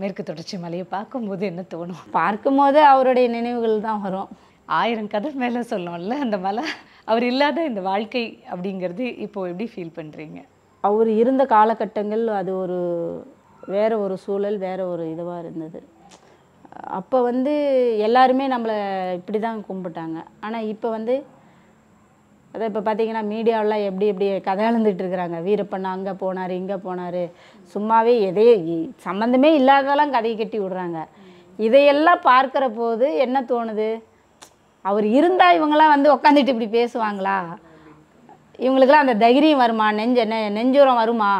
மேற்கு தொடர்ச்சி மலையை பார்க்கும்போது என்ன தோணும் பார்க்கும்போது அவருடைய நினைவுகள் தான் வரும் ஆயிரம் கதை மேலே சொல்லணும்ல அந்த மலை அவர் இல்லாத இந்த வாழ்க்கை அப்படிங்கிறது இப்போது எப்படி ஃபீல் பண்ணுறீங்க அவர் இருந்த காலகட்டங்கள் அது ஒரு வேறு ஒரு சூழல் வேறு ஒரு இதுவாக இருந்தது அப்போ வந்து எல்லாருமே நம்மளை இப்படி தான் கும்பிட்டாங்க ஆனால் இப்போ வந்து அதை இப்போ பார்த்தீங்கன்னா மீடியாவெலாம் எப்படி எப்படி கதை அளந்துட்டு இருக்கிறாங்க அங்கே போனார் இங்கே போனார் சும்மாவே எதையே சம்மந்தமே இல்லாததெல்லாம் கதையை கட்டி விடுறாங்க இதையெல்லாம் பார்க்குற போது என்ன தோணுது அவர் இருந்தால் இவங்களாம் வந்து உக்காந்துட்டு இப்படி பேசுவாங்களா இவங்களுக்கெல்லாம் அந்த தைரியம் வருமா நெஞ்ச நெ நெஞ்சுரம் வருமா